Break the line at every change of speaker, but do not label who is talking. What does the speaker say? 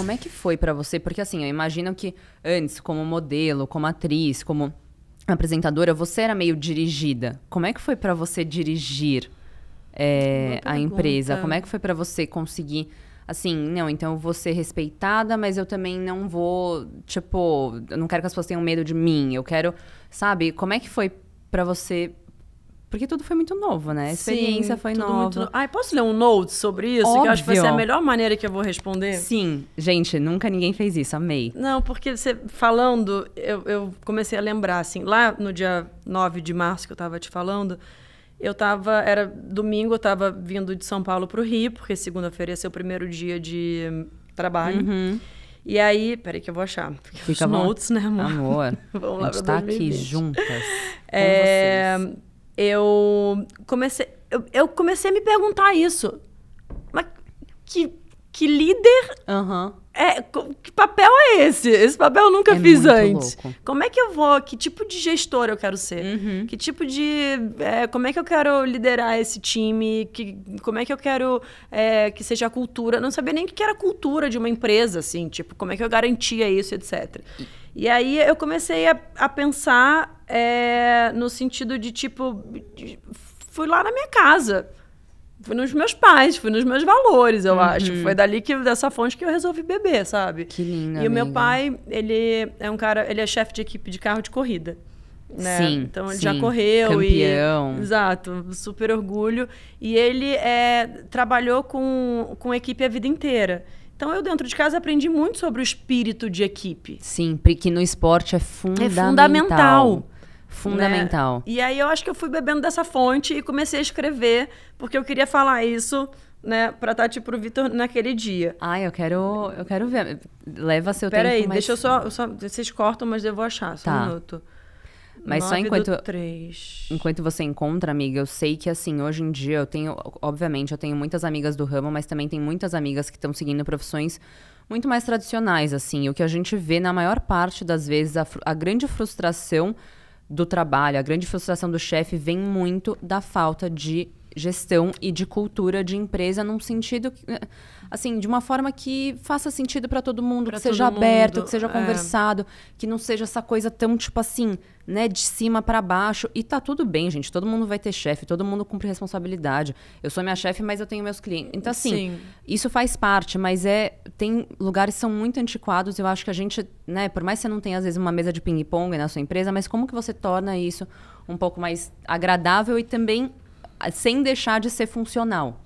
como é que foi para você? Porque assim, eu imagino que antes, como modelo, como atriz, como apresentadora, você era meio dirigida. Como é que foi para você dirigir é, a empresa? Como é que foi para você conseguir assim, não, então eu vou ser respeitada, mas eu também não vou, tipo, eu não quero que as pessoas tenham medo de mim. Eu quero, sabe, como é que foi para você porque tudo foi muito novo, né? A experiência Sim, foi nova. Muito... Ai, posso ler um note sobre isso? Óbvio. Que eu acho que vai ser a melhor
maneira que eu vou responder. Sim.
Gente, nunca ninguém fez isso. Amei.
Não, porque você falando, eu, eu comecei a lembrar, assim, lá no dia 9 de março que eu tava te falando, eu tava. Era domingo, eu tava vindo de São Paulo pro Rio, porque segunda-feira ia ser o primeiro dia de trabalho. Uhum. E aí, peraí que eu vou achar. Fica os bom. notes, né, amor? Amor. Vamos lá a gente tá 2020. aqui juntas. é. Vocês eu comecei, eu, eu comecei a me perguntar isso. Mas que, que líder uhum. É, que papel é esse? Esse papel eu nunca é fiz antes. Louco. Como é que eu vou? Que tipo de gestor eu quero ser? Uhum. Que tipo de. É, como é que eu quero liderar esse time? Que, como é que eu quero é, que seja a cultura? Não sabia nem o que era cultura de uma empresa, assim, tipo, como é que eu garantia isso, etc. E, e aí eu comecei a, a pensar é, no sentido de tipo. De, fui lá na minha casa. Fui nos meus pais, fui nos meus valores, eu uhum. acho. Foi dali que, dessa fonte que eu resolvi beber, sabe? Que E o meu pai, ele é um cara, ele é chefe de equipe de carro de corrida. Né? Sim. Então ele sim. já correu Campeão. e exato, super orgulho. E ele é, trabalhou com, com equipe a vida inteira. Então eu dentro de casa aprendi muito sobre o espírito de equipe.
Sim, porque no esporte é fundamental.
É fundamental. Fundamental. Né? E aí eu acho que eu fui bebendo dessa fonte e comecei a escrever, porque eu queria falar isso né, pra Tati e pro Vitor naquele dia. Ai, eu quero, eu quero ver. Leva seu Pera tempo. Peraí, mas... deixa eu só, eu só, Vocês cortam, mas eu vou achar. Só tá. um minuto. Mas só enquanto.
Enquanto você encontra, amiga, eu sei que assim, hoje em dia eu tenho. Obviamente, eu tenho muitas amigas do ramo, mas também tem muitas amigas que estão seguindo profissões muito mais tradicionais, assim. O que a gente vê na maior parte das vezes, a, a grande frustração do trabalho, a grande frustração do chefe vem muito da falta de gestão e de cultura de empresa num sentido eh, assim, de uma forma que faça sentido para todo mundo, pra que todo seja mundo, aberto, que seja é. conversado, que não seja essa coisa tão tipo assim, né, de cima para baixo. E tá tudo bem, gente, todo mundo vai ter chefe, todo mundo cumpre responsabilidade. Eu sou minha chefe, mas eu tenho meus clientes. Então assim, Sim. isso faz parte, mas é tem lugares que são muito antiquados, eu acho que a gente, né, por mais que você não tenha às vezes uma mesa de ping-pong na sua empresa, mas como que você torna isso um pouco mais agradável e também sem deixar de ser funcional.